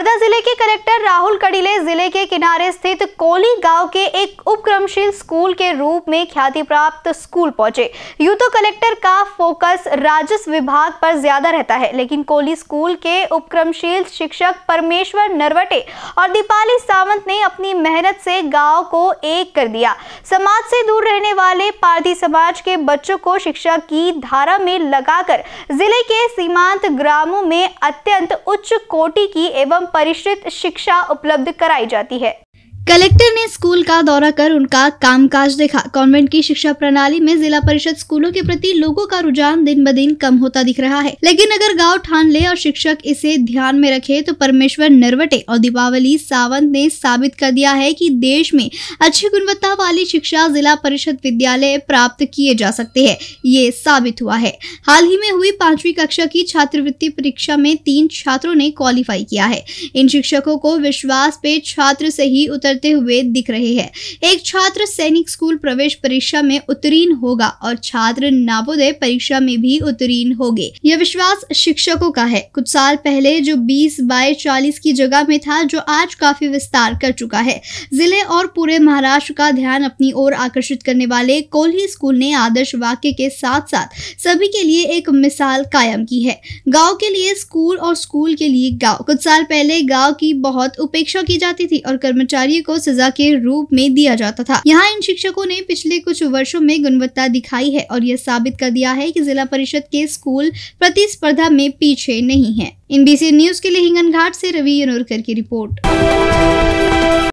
वर्धा जिले के कलेक्टर राहुल कड़ीले जिले के किनारे स्थित कोली गांव के एक उपक्रमशील स्कूल के रूप में ख्याति प्राप्त स्कूल पहुंचे यू तो कलेक्टर का फोकस राजस्व विभाग पर ज्यादा रहता है लेकिन कोहली स्कूल के उपक्रमशील शिक्षक परमेश्वर नरवटे और दीपाली सावंत ने अपनी मेहनत से गांव को एक कर दिया समाज से दूर रहने वाले पारधी समाज के बच्चों को शिक्षा की धारा में लगाकर जिले के सीमांत ग्रामों में अत्यंत उच्च कोटि की एवं परिष्कृत शिक्षा उपलब्ध कराई जाती है कलेक्टर ने स्कूल का दौरा कर उनका कामकाज देखा कॉन्वेंट की शिक्षा प्रणाली में जिला परिषद स्कूलों के प्रति लोगों का रुझान दिन ब दिन कम होता दिख रहा है लेकिन अगर गांव ठान ले और शिक्षक इसे ध्यान में रखे तो परमेश्वर नरवटे और दीपावली सावंत ने साबित कर दिया है कि देश में अच्छी गुणवत्ता वाली शिक्षा जिला परिषद विद्यालय प्राप्त किए जा सकते है ये साबित हुआ है हाल ही में हुई पांचवी कक्षा की छात्रवृत्ति परीक्षा में तीन छात्रों ने क्वालिफाई किया है इन शिक्षकों को विश्वास पे छात्र से ही उतर करते हुए दिख रहे हैं एक छात्र सैनिक स्कूल प्रवेश परीक्षा में उत्तीर्ण होगा और छात्र नावोदय परीक्षा में भी उत्तीर्ण होंगे यह विश्वास शिक्षकों का है कुछ साल पहले जो बीस बाय चालीस की जगह में था जो आज काफी विस्तार कर चुका है जिले और पूरे महाराष्ट्र का ध्यान अपनी ओर आकर्षित करने वाले कोल्ही स्कूल ने आदर्श वाक्य के साथ साथ सभी के लिए एक मिसाल कायम की है गांव के लिए स्कूल और स्कूल के लिए गांव कुछ साल पहले गांव की बहुत उपेक्षा की जाती थी और कर्मचारी शिक्षकों को सजा के रूप में दिया जाता था यहाँ इन शिक्षकों ने पिछले कुछ वर्षो में गुणवत्ता दिखाई है और यह साबित कर दिया है की जिला परिषद के स्कूल प्रतिस्पर्धा में पीछे नहीं है इन न्यूज के लिए हिंगन घाट ऐसी रवि यनोरकर की रिपोर्ट